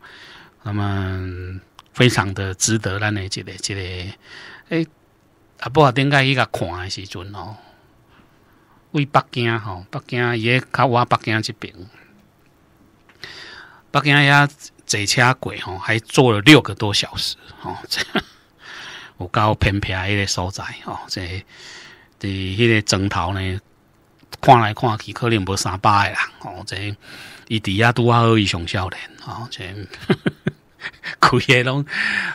那么非常的值得咱一个一个诶，啊，不啊，顶该一个看的时阵哦，为北京哦，北京也较我北京即边，北京遐坐车过哦，还坐了六个多小时哦。有够偏僻迄个所在哦，这伫迄个枕头呢。看来看去，可能无三八的啦。哦，这伊伫遐拄好伊上少年哦，这，亏的拢，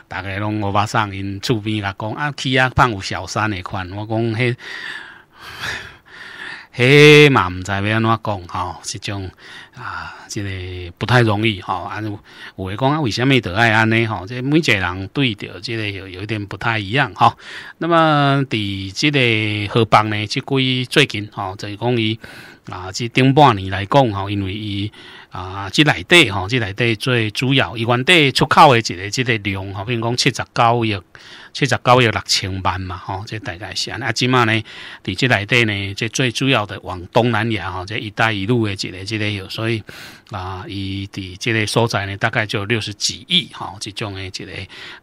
逐个拢，我巴桑因厝边甲讲，啊，起啊放有小三的款，我讲迄，迄嘛毋知要怎讲，哦，是种啊。这个不太容易哈，安我讲啊，为什么得爱安呢？哈，这每一个人对着这个有有一点不太一样哈。那么伫这个河包呢，即归最近哈，在讲伊啊，即顶半年来讲哈，因为伊啊，即内地哈，即内地最主要，伊原底出口的一个即个量哈，如讲七十九亿，七十九亿六千万嘛哈，即大概是安。啊，即码呢，伫即内地呢，即最主要的往东南亚哈，这一带一路的一个一个有，所以。啊，伊伫即个所在呢，大概就六十几亿哈，即种诶一个，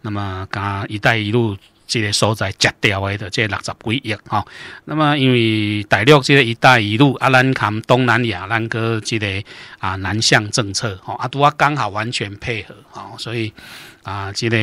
那么甲一带一路即个所在加掉的即六十几亿哈，那么因为大陆即个一带一路啊，咱看东南亚，咱个即个啊南向政策啊，拄啊刚好完全配合吼，所以。啊，即个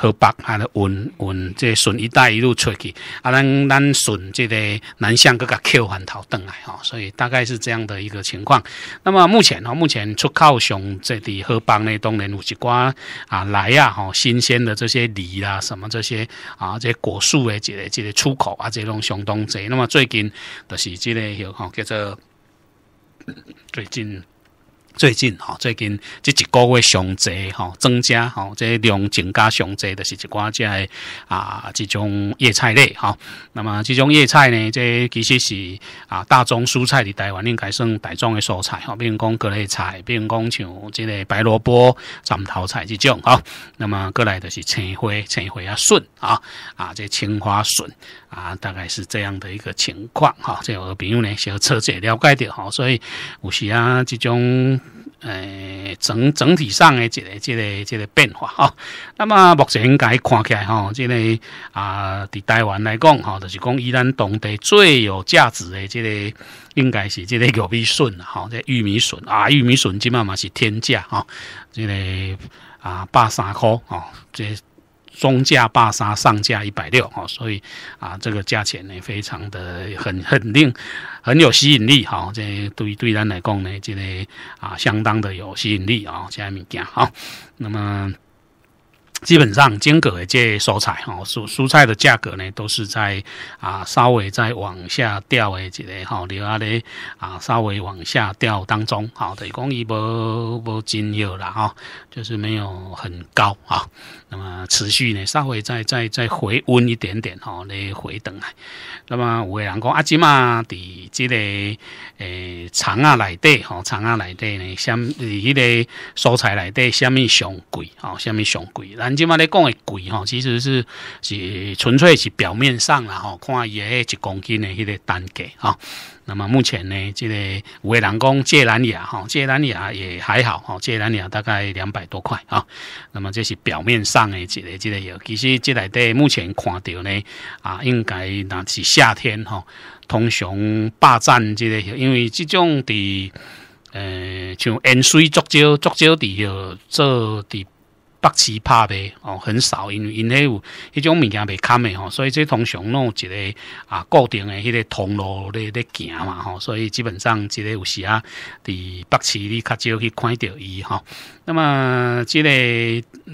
河北，啊，运运，即顺一带一路出去，啊，咱咱顺即个南向各个扣返头转来吼，所以大概是这样的一个情况。那么目前啊，目前出口熊在的河北呢，当然有一寡啊，来呀吼，新鲜的这些梨啦，什么这些啊，这些果树的即个即个出口啊，即种相当侪。那么最近，就是即个叫吼，叫做最近。最近哈，最近这一个月上季哈增加哈，这量增加上季的是一寡即个啊，这种叶菜类哈。那么这种叶菜呢，这其实是啊，大众蔬菜伫台湾应该算大众的蔬菜哈。比如讲各类菜，比如讲像即个白萝卜、斩头菜即种哈。那么过来的是青花、青花啊笋啊啊，这青花笋。啊，大概是这样的一个情况哈，这个朋友呢，小车也了解到哈，所以有时啊，这种诶，整整体上的这个、这个、这个变化哈。那么目前应该看起来哈，这个啊，伫台湾来讲哈，就是讲依然当地最有价值的这个，应该是这个玉米笋哈，这玉米笋啊，玉米笋今嘛嘛是天价哈，这个啊百三块哦，这。中价八杀上架一百六哦，所以啊，这个价钱呢，非常的很很令很有吸引力哈。这对对咱来讲呢，这个啊，相当的有吸引力啊，这些物件哈。那么。基本上，坚果的这蔬菜哈蔬蔬菜的价格呢，都是在啊稍微在往下掉的这个哈，另外咧啊稍微往下掉当中好，于讲一波波金有了哈，就是没有很高啊。那么持续呢，稍微再再再回温一点点哈，来回等啊。那么有的人讲啊，即嘛伫这个诶，肠啊内底哈，肠啊内底呢，像迄个蔬菜内底下面上贵好，下面上贵啦。咱今卖咧讲的贵吼，其实是是纯粹是表面上啦吼，看伊一公斤的迄个单价啊。那么目前呢，即个有诶人讲芥蓝牙吼，芥蓝牙也还好吼，借蓝牙大概两百多块啊。那么这是表面上的，一个即个药，其实这内底目前看到呢啊，应该若是夏天吼，通常霸占这个，因为这种的，呃，像盐水少足少伫的，做伫北市拍的哦很少，因为因为有迄种物件袂砍的吼，所以这通常拢有一个啊固定的迄个通路咧咧行嘛吼，所以基本上即个有时啊伫北市你较少去看到伊吼。那么即个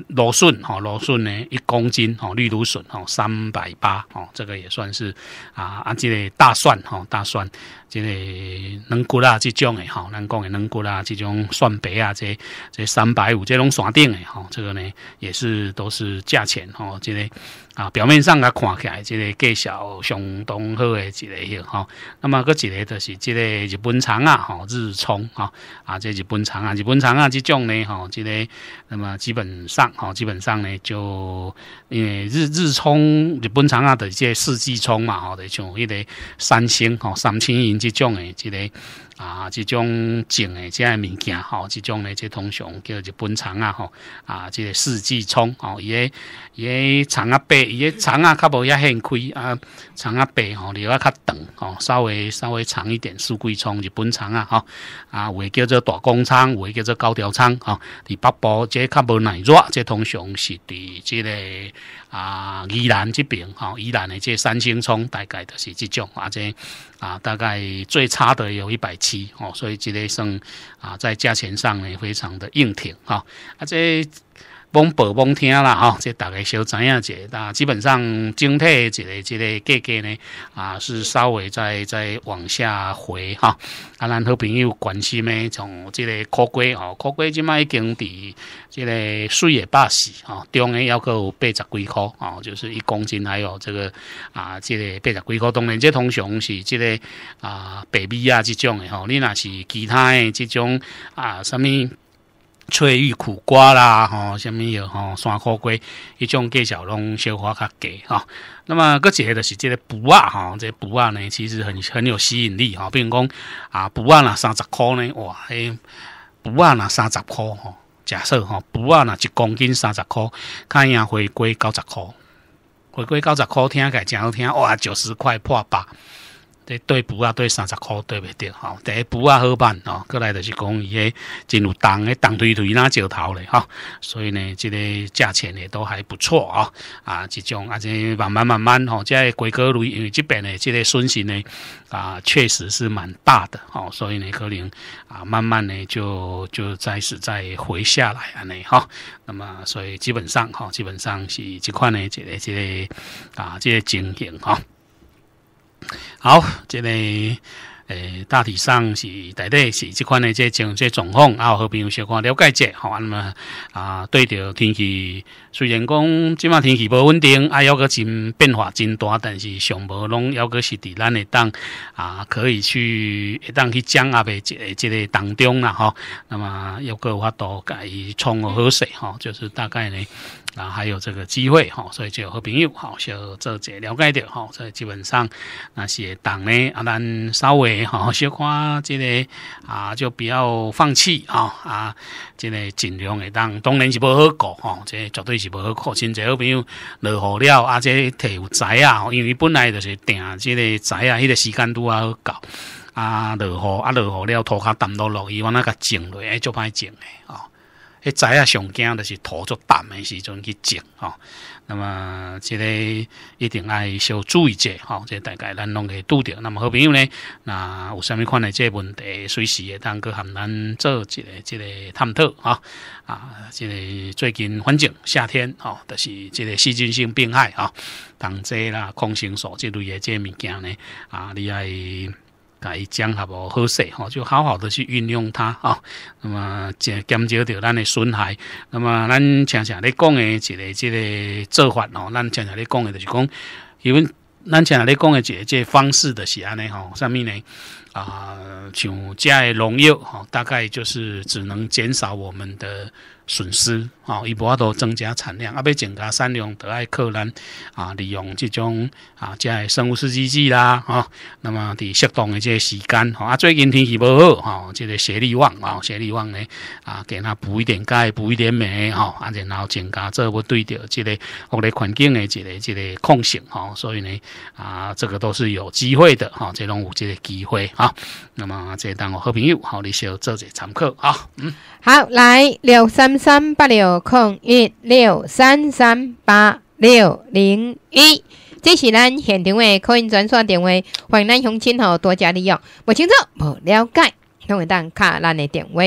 芦笋吼，芦笋呢一公斤吼绿芦笋吼三百八吼，这个也算是啊啊即个大蒜吼大蒜，即个龙骨啊这种的吼，咱讲的龙骨啊这种蒜白啊这这三百五这种山顶的吼，这个呢。也是都是价钱吼，即个啊表面上啊看起来即个价绍相当好诶，一个吼。那么个一个都是即个日本仓啊，吼日冲啊啊，即日本仓啊日本仓啊即种呢吼，即个。那么基本上吼基本上呢，就因为日日冲日本仓啊的即个四季冲嘛吼，的像迄个三星吼三千元即种诶即个。啊，这种种诶，这物件，吼，这种诶，这通常叫做本肠啊，吼啊，这个四季葱，诶伊诶肠啊白，诶肠啊，较无遐很开啊，肠啊白，吼，留啊较长，吼，稍微稍微长一点，四季葱日本肠啊，吼，啊，诶叫做大公仓，诶叫做高条仓吼，伫北部即较无耐热，即通常是伫这个啊宜兰这边，吼，宜兰诶这三星葱大概都是这种，啊且。啊，大概最差的有一百七哦，所以吉列胜啊，在价钱上呢，非常的硬挺啊，啊这。帮报帮听啦吼，即大概小知影者，那基本上整体一个一个价格呢，啊是稍微在在往下回哈。啊，咱好朋友关心的，从这个苦瓜吼，苦瓜即卖经伫这个水也巴适哦，中然要够八十几块哦，就是一公斤还有这个啊，这个八十几块。当然这通常是这个啊北米啊这种的吼，你若是其他的这种啊什么？翠玉苦瓜啦，吼下物有吼山苦瓜，一种介绍拢消化较低哈。那么，搁一个就是这个布啊，哈，这布啊呢，其实很很有吸引力哈。比如讲啊，布啊啦三十块呢，哇，布啊啦三十块吼，假设吼布啊啦一公斤三十块，看下回归九十块，回归九十块，听起来真好听哇，九十块破百。对补啊，对三十块对袂着吼，第一补啊好办吼，过来就是讲伊迄真有当，迄当推推那就头嘞哈，所以呢，即个价钱呢都还不错啊啊，即种啊，即慢慢慢慢吼，即个规格类，因为这边的即个损失呢啊，确实是蛮大的吼，所以呢可能啊，慢慢呢就就再次再回下来安尼吼。那么所以基本上吼，基本上是即款呢，即个即个啊，即个情形哈。好，即个诶，大体上是大概是即款诶，即种即状况，啊，有好朋友小可了解者，好，那么啊，对着天气，虽然讲即马天气无稳定，啊，要个真变化真大，但是上无拢，要个是伫咱诶当啊，可以去一当去掌握的即个即个当中啦，吼，那么有个话都创个好势，吼，就是大概咧。那还有这个机会哈，所以就和朋友好小做些了解点哈。以基本上那些党呢，啊，咱稍微好好小看，即个啊就不要放弃啊啊，即个尽量的当，当然是不好搞哈，这绝对是不好搞。真侪好朋友落雨了，啊，这摕有栽啊，因为本来就是定即个栽啊，迄个时间都还好搞。啊，落雨啊，落雨了，涂骹淡多落去，往那个种落，哎就歹种的啊。迄知影上惊的是土作淡的时阵去种吼，那么即个一定爱小注意者吼，即、这大概咱拢会拄着。那么好朋友呢，那有啥物款的这问题，随时会当去含咱做一个、即个探讨啊啊！这个最近环境夏天吼，就是即个细菌性病害啊，当灾啦、抗生素这类的这物件呢啊，你爱。改将好无好势吼，就好好的去运用它哈。那么减少掉咱的损害。那么咱常常咧讲的即个即个做法哦，咱常常咧讲的就是讲，因为咱常常咧讲的即即方式的是安尼吼，上面呢啊像加农药吼，大概就是只能减少我们的损失。哦，一波都增加产量啊！要增加产量得爱客人啊，利用这种啊，即生物试剂剂啦啊。那么伫适当的这些时间，啊，最近天气不好哈，即个斜立旺啊，斜立旺呢啊，给它补一点钙，补一点镁哈，啊，然后增加这会对着即个恶劣环境的即个即个控性哈。所以呢啊，这个都是有机会的哈，这种有即个机会啊。那么这当我好朋友，好，你要做些参考啊。嗯，好，来六三三八六。空一六三三八六零一，这是咱现场的客运转线电话，欢迎咱乡亲吼多加利用。不清楚、不了解，可会当卡咱的电话。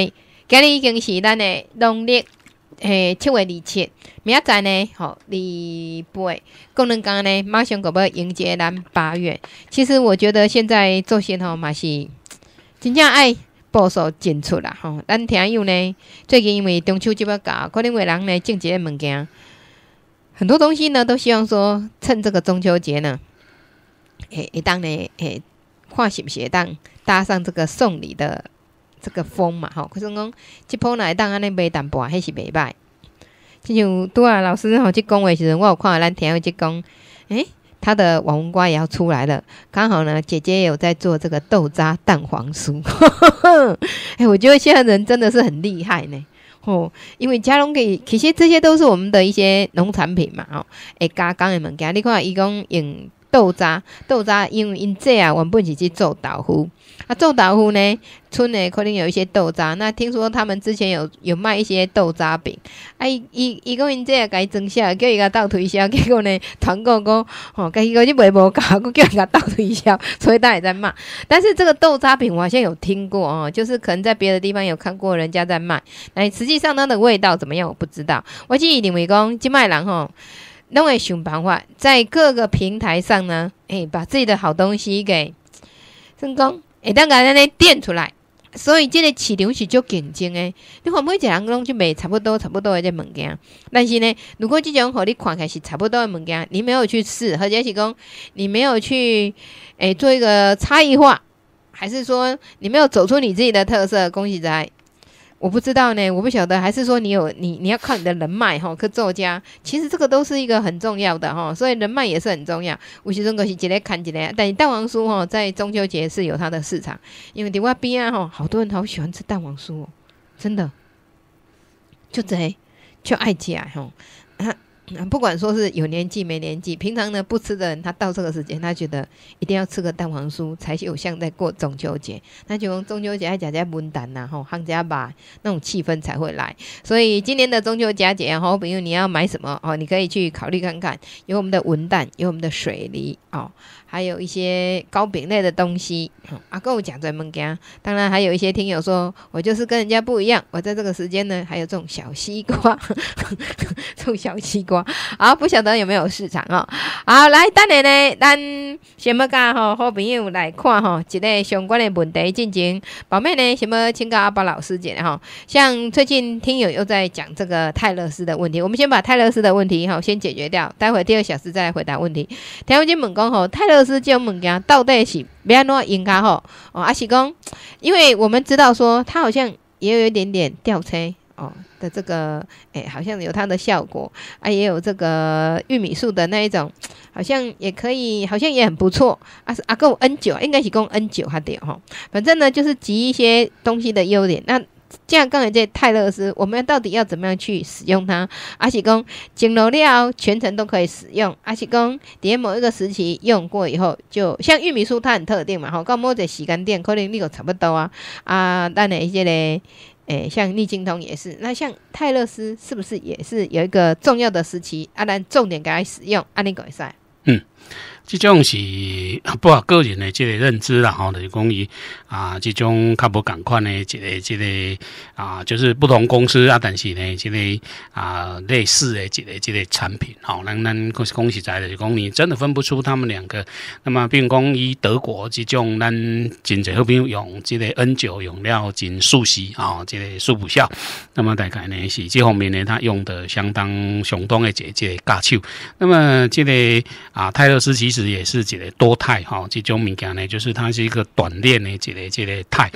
今日已经是咱的农历诶七月二七，明仔呢吼二八。工两天呢，马上准备迎接咱八月。其实我觉得现在做新吼，嘛是真正爱。报数进出啦吼，咱听友呢。最近因为中秋节要搞，可能有人呢，一个物件，很多东西呢，都希望说趁这个中秋节呢，诶，一当呢，诶，毋是会当搭上这个送礼的这个风嘛，吼，可以说讲，一波来档安尼卖淡薄，还是袂歹。就像拄啊老师吼，即讲话时阵，我有看咱听友即讲，诶。他的网红瓜也要出来了，刚好呢，姐姐也有在做这个豆渣蛋黄酥。哎，我觉得现在人真的是很厉害呢，哦，因为嘉龙给，其实这些都是我们的一些农产品嘛，哦，诶，加刚的物件，你看，伊讲用豆渣，豆渣，因为因这啊，原本是去做豆腐。啊，做豆腐呢，村内可能有一些豆渣。那听说他们之前有有卖一些豆渣饼，啊，伊伊伊讲因这个改增下，叫伊家倒推销，结果呢团购公哦，跟伊讲你卖无够，还叫人家倒推销，所以大家在骂。但是这个豆渣饼我好像有听过哦，就是可能在别的地方有看过人家在卖。哎，实际上它的味道怎么样我不知道。我记得认为讲金麦人吼。弄会想办法，在各个平台上呢，哎，把自己的好东西给成功会当甲在那练出来，所以这个市场是足竞争诶，你会不会个人弄就卖差不多、差不多的这物件？但是呢，如果这种和你看起来是差不多的物件，你没有去试，或者是讲你没有去诶做一个差异化，还是说你没有走出你自己的特色？恭喜在我不知道呢，我不晓得，还是说你有你你要靠你的人脉哈可作家，其实这个都是一个很重要的哈，所以人脉也是很重要。有奇隆可是一个看一个，但蛋黄酥哈在中秋节是有它的市场，因为在我边啊哈，好多人好喜欢吃蛋黄酥，真的就这就爱家哈。不管说是有年纪没年纪，平常呢不吃的人，他到这个时间，他觉得一定要吃个蛋黄酥，才有像在过中秋节。那就中秋节要加加文蛋呐，吼，加家吧，那种气氛才会来。所以今年的中秋佳节，好朋友你要买什么哦？你可以去考虑看看，有我们的文旦，有我们的水梨哦。还有一些糕饼类的东西。阿 Go 讲专门讲，当然还有一些听友说我就是跟人家不一样。我在这个时间呢，还有这种小西瓜，种小西瓜。啊，不晓得有没有市场啊？好，来，当然呢，当什么干哈？好朋友来看哈，一个相关的问题进行。宝妹呢，什么请个阿爸老师解哈？像最近听友又在讲这个泰勒斯的问题，我们先把泰勒斯的问题哈先解决掉，待会第二小时再来回答问题。台湾金本工哈泰勒。特斯拉物件到底是要安怎用噶好？哦，还是讲？因为我们知道说，它好像也有一点点吊车哦的这个，诶好像有它的效果啊，也有这个玉米树的那一种，好像也可以，好像也很不错。啊，是阿 g N 九，应该是讲 N 九哈对吼。反正呢，就是集一些东西的优点。那样刚才这泰勒斯，我们到底要怎么样去使用它？阿喜公，整老了全程都可以使用。阿喜公，底某一个时期用过以后，就像玉米酥，它很特定嘛。好，某摸个时间点，可能你个差不多啊。啊，但的一些嘞？诶，像逆境通也是。那像泰勒斯是不是也是有一个重要的时期？阿兰重点它使用，阿你讲一下。嗯。即种是，不，个人的这个认知啦，吼，就是讲伊啊，即种较无共款的，这个这个啊，就是不同公司啊，但是呢，即个啊，类似的这个这个产品，好，咱咱公恭喜在就是讲，你真的分不出他们两个。那么，并讲以德国即种咱真侪好，比用即个 N 九用了真熟悉啊，即个数不效。那么大概呢是，即方面呢，他用的相当相当的这这架手。那么，即个啊，泰勒斯奇。实也是这个多肽哈，这种物件呢，就是它是一个短链的这个这个肽。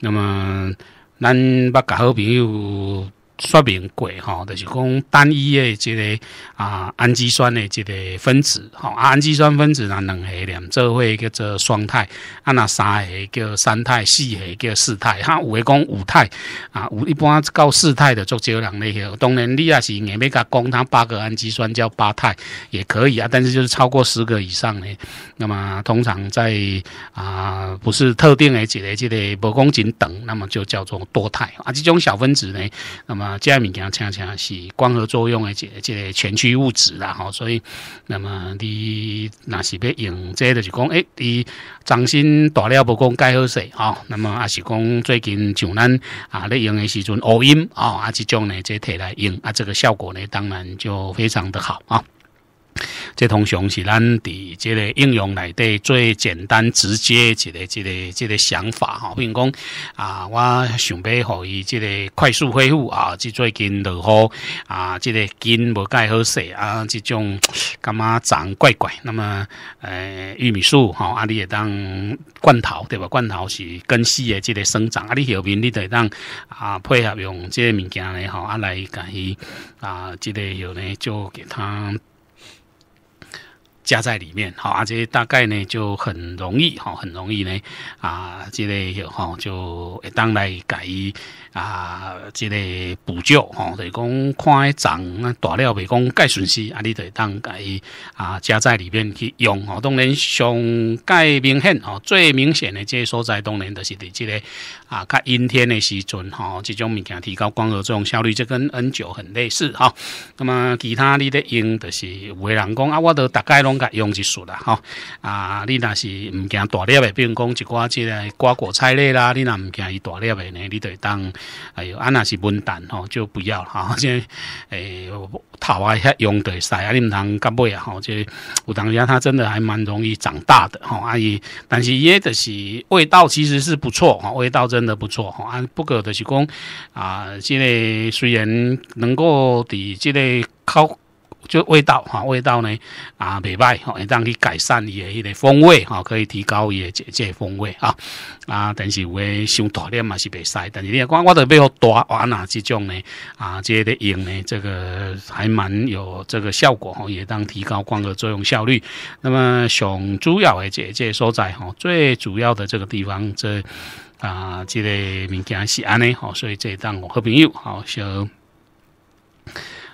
那么，咱把贾好朋又。说明过吼，就是讲单一诶一个啊氨基酸诶一个分子吼啊，氨基酸分子呢两下连做会叫做双肽，啊那三下叫三肽，四下叫四肽，哈五个讲五肽啊，五一般搞四肽的足少人两类当然你也是硬要甲讲它八个氨基酸叫八肽也可以啊，但是就是超过十个以上咧，那么通常在啊不是特定诶一个这个不讲性等，那么就叫做多肽啊，这种小分子呢，那么。啊，这样物件恰恰是光合作用的这这全驱物质啦，吼，所以那么你那是要用这个就讲，诶，你掌心大了不讲盖好势啊，那么也是讲最近像咱啊在用的时阵乌阴啊，啊这种呢这提来用啊，这个效果呢当然就非常的好啊。这通常是咱伫这个应用内底最简单直接一个、一个、一个想法哈，比如讲啊，我想要给伊这个快速恢复啊，即最近落好啊，这个根无盖好势啊，这种感觉长怪怪？那么诶，玉米树哈，啊，你也当罐头对吧？罐头是根系诶，这个生长，啊，你后面你得当啊配合用这个物件呢，吼，啊来甲伊啊，这个有呢就给他。加在里面，好，啊，且大概呢就很容易，哈，很容易呢，啊，这个有哈就当来改啊，这个补救，哈，就是讲看涨啊，大料袂讲钙损失，啊，你得当改啊，加在里面去用，哦，当然上钙明显，哦，最明显的这所在当然都是伫这个。啊，较阴天的时阵，吼，这种物件提高光合作用效率，就跟 N 九很类似哈。那么其他的用，就是有的人讲啊，我都大概拢甲用一束啦，哈啊，你若是毋惊大粒的，比如讲一寡即个瓜果菜类啦，你若毋惊伊大粒的呢，你就当哎哟，啊若是笨蛋吼，就不要了哈。这诶，头啊遐用会使啊，你毋通甲买啊，吼，这有当家它真的还蛮容易长大的吼阿姨，但是椰的是味道其实是不错哈，味道真。真的不错哈，安不改的是讲啊，这类虽然能够抵这类靠就味道哈，味道呢啊未歹哈，也当你改善伊的迄个风味哈，可以提高伊的这这风味啊啊，但是为上大量嘛是袂使，但是你光我的背后打完啊，这种呢啊，这些的用呢，这个还蛮有这个效果哈，也当提高光合作用效率。那么上主要的这这所在哈，最主要的这个地方这。啊，这个物件是安呢，吼，所以这一我好朋友好小。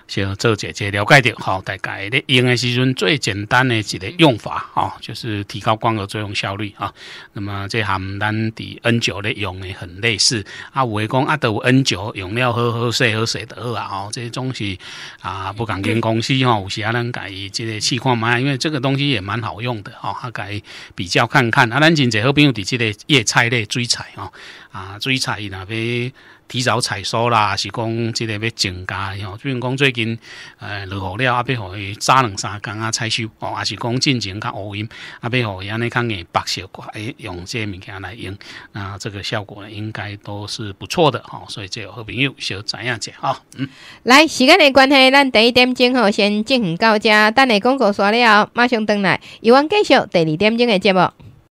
先做姐姐了解着吼，大概咧用的时候最简单的一个用法啊，就是提高光合作用效率啊。那么这含咱的 N 九咧用的很类似啊。我讲都有 N 九用料好好，洗好洗的啊。哦，这些东西啊，不敢跟公司哈，有时还咱改这个试看嘛，因为这个东西也蛮好用的哈。还改比较看看啊，咱真侪好朋友伫这个叶菜类追菜啊啊追菜那边。提早采收啦，是讲即个要增加吼。比如讲最近，呃落雨了，啊，要互伊早两三工啊采收哦，啊是讲进前较乌阴，啊，要互伊安尼看见白色瓜诶，用即个物件来用，那这个效果呢，应该都是不错的吼。所以即个好朋友就怎样子吼。嗯，来时间的关系，咱第一点钟吼先进行到遮，等下广告刷了后马上回来，有望继续第二点钟的节目。